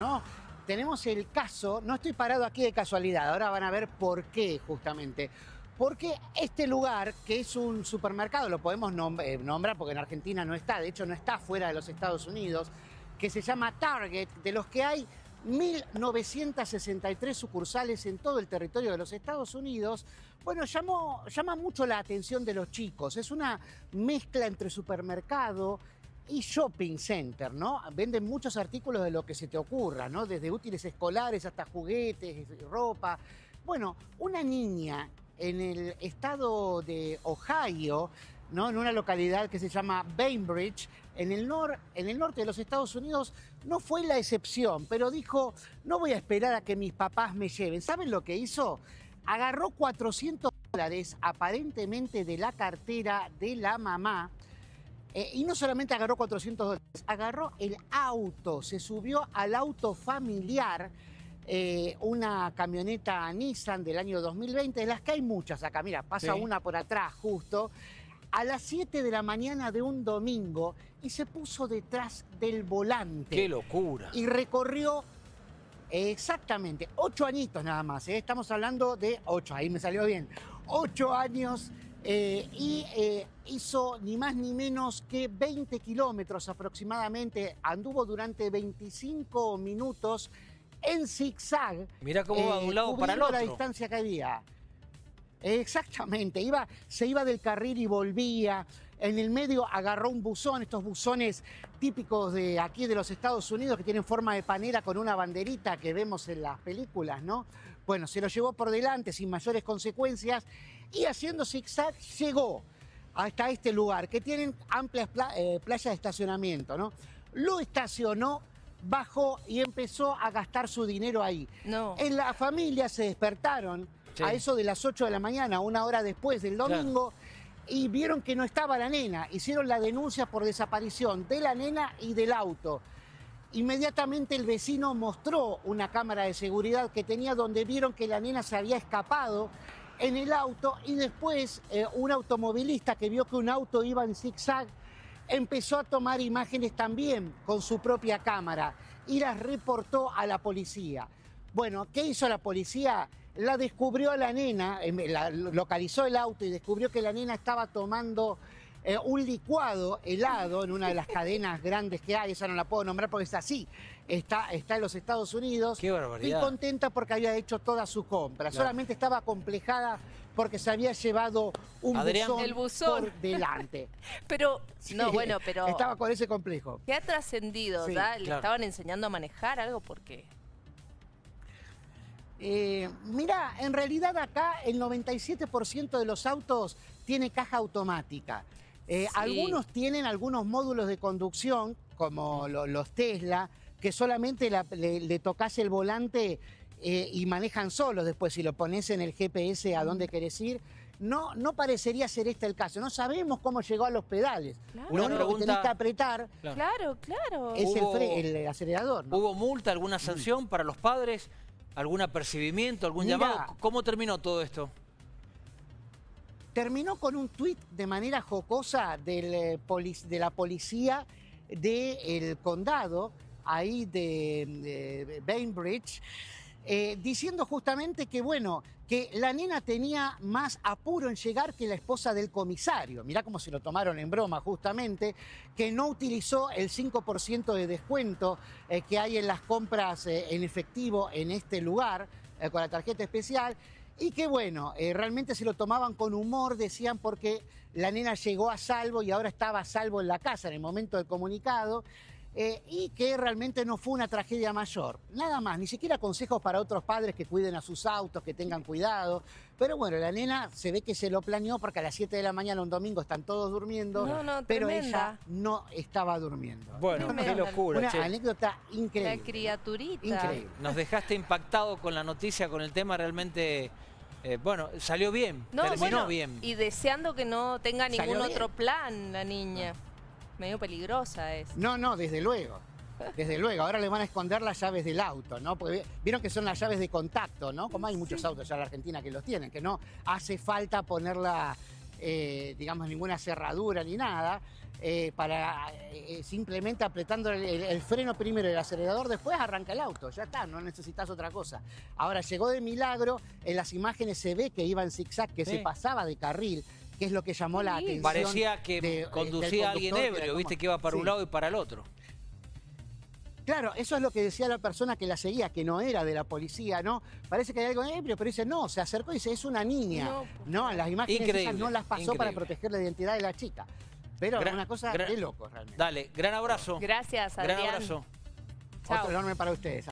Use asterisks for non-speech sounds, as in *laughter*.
No, tenemos el caso, no estoy parado aquí de casualidad, ahora van a ver por qué justamente. Porque este lugar, que es un supermercado, lo podemos eh, nombrar porque en Argentina no está, de hecho no está fuera de los Estados Unidos, que se llama Target, de los que hay 1.963 sucursales en todo el territorio de los Estados Unidos, bueno, llama mucho la atención de los chicos. Es una mezcla entre supermercado, y shopping center, ¿no? Venden muchos artículos de lo que se te ocurra, ¿no? Desde útiles escolares hasta juguetes, ropa. Bueno, una niña en el estado de Ohio, ¿no? en una localidad que se llama Bainbridge, en el, en el norte de los Estados Unidos, no fue la excepción, pero dijo, no voy a esperar a que mis papás me lleven. ¿Saben lo que hizo? Agarró 400 dólares aparentemente de la cartera de la mamá, eh, y no solamente agarró 400 dólares, agarró el auto, se subió al auto familiar, eh, una camioneta Nissan del año 2020, de las que hay muchas acá, mira, pasa una por atrás justo, a las 7 de la mañana de un domingo y se puso detrás del volante. ¡Qué locura! Y recorrió Exactamente, ocho añitos nada más. ¿eh? Estamos hablando de ocho, ahí me salió bien. Ocho años eh, y eh, hizo ni más ni menos que 20 kilómetros aproximadamente. Anduvo durante 25 minutos en zigzag. Mira cómo va de un eh, lado para el otro. la distancia que había. Exactamente, iba, se iba del carril y volvía en el medio agarró un buzón, estos buzones típicos de aquí de los Estados Unidos que tienen forma de panera con una banderita que vemos en las películas, ¿no? Bueno, se lo llevó por delante sin mayores consecuencias y haciendo zigzag llegó hasta este lugar que tienen amplias eh, playas de estacionamiento, ¿no? Lo estacionó bajó y empezó a gastar su dinero ahí. No. En la familia se despertaron a eso de las 8 de la mañana, una hora después del domingo y vieron que no estaba la nena. Hicieron la denuncia por desaparición de la nena y del auto. Inmediatamente el vecino mostró una cámara de seguridad que tenía donde vieron que la nena se había escapado en el auto y después eh, un automovilista que vio que un auto iba en zigzag empezó a tomar imágenes también con su propia cámara y las reportó a la policía. Bueno, ¿qué hizo la policía? la descubrió a la nena, eh, la, localizó el auto y descubrió que la nena estaba tomando eh, un licuado helado en una de las cadenas grandes que hay, esa no la puedo nombrar porque es así, está, está en los Estados Unidos. Qué barbaridad. Y contenta porque había hecho toda su compra, solamente estaba complejada porque se había llevado un buzón, por delante. *laughs* pero, no, bueno, pero... Estaba con ese complejo. Que ha trascendido, ¿ya? Le estaban enseñando a manejar algo porque... Eh, mira, en realidad acá el 97% de los autos tiene caja automática. Eh, algunos tienen algunos módulos de conducción, como los Tesla, que solamente le, tocas el volante eh, y manejan solos después si lo pones en el GPS a dónde mm. querés ir. No, no parecería ser este el caso. No sabemos cómo llegó a los pedales. Una pregunta... que tenés que apretar. Claro, claro. Es el, acelerador. ¿Hubo multa, alguna sanción para los padres? ¿Algún apercibimiento, algún llamado? ¿Cómo terminó todo esto? Terminó con un tuit de manera jocosa eh, de la policía del condado, ahí de Bainbridge, eh, diciendo justamente que, bueno, que la nena tenía más apuro en llegar que la esposa del comisario. Mirá cómo se lo tomaron en broma, justamente, que no utilizó el 5% de descuento eh, que hay en las compras eh, en efectivo en este lugar, con la tarjeta especial. Y que bueno, realmente se lo tomaban con humor, decían, porque la nena llegó a salvo y ahora estaba a salvo en la casa en el momento del comunicado. Eh, y que realmente no fue una tragedia mayor. Nada más, ni siquiera consejos para otros padres que cuiden a sus autos, que tengan cuidado. Pero bueno, la nena se ve que se lo planeó porque a las 7 de la mañana un domingo están todos durmiendo, pero ella no estaba durmiendo. Bueno, qué locura. Una anécdota increíble. La criaturita. Increíble. Nos dejaste impactado con la noticia, con el tema realmente... Eh, bueno, salió bien, terminó bien. Y deseando que no tenga ningún otro plan la niña medio peligrosa es. No, no, desde luego. Desde luego, ahora le van a esconder las llaves del auto, ¿no? Porque vieron que son las llaves de contacto, ¿no? Como hay muchos autos ya en la Argentina que los tienen, que no hace falta ponerla, eh, digamos, ninguna cerradura ni nada, eh, para eh, simplemente apretando el, freno primero y el acelerador, después arranca el auto, ya está, no necesitas otra cosa. Ahora llegó de milagro, en las imágenes se ve que iba en zigzag, que se pasaba de carril, que es lo que llamó la atención. Parecía que eh, conducía a alguien ebrio, viste que iba para un lado y para el otro. Claro, eso es lo que decía la persona que la seguía, que no era de la policía, ¿no? Parece que hay algo ebrio, pero dice, no, se acercó y dice, es una niña. No, las imágenes esas no las pasó para proteger la identidad de la chica. Pero gran, una cosa de loco realmente. Dale, gran abrazo. Gracias, Adrián. Gran abrazo. Otro enorme para ustedes.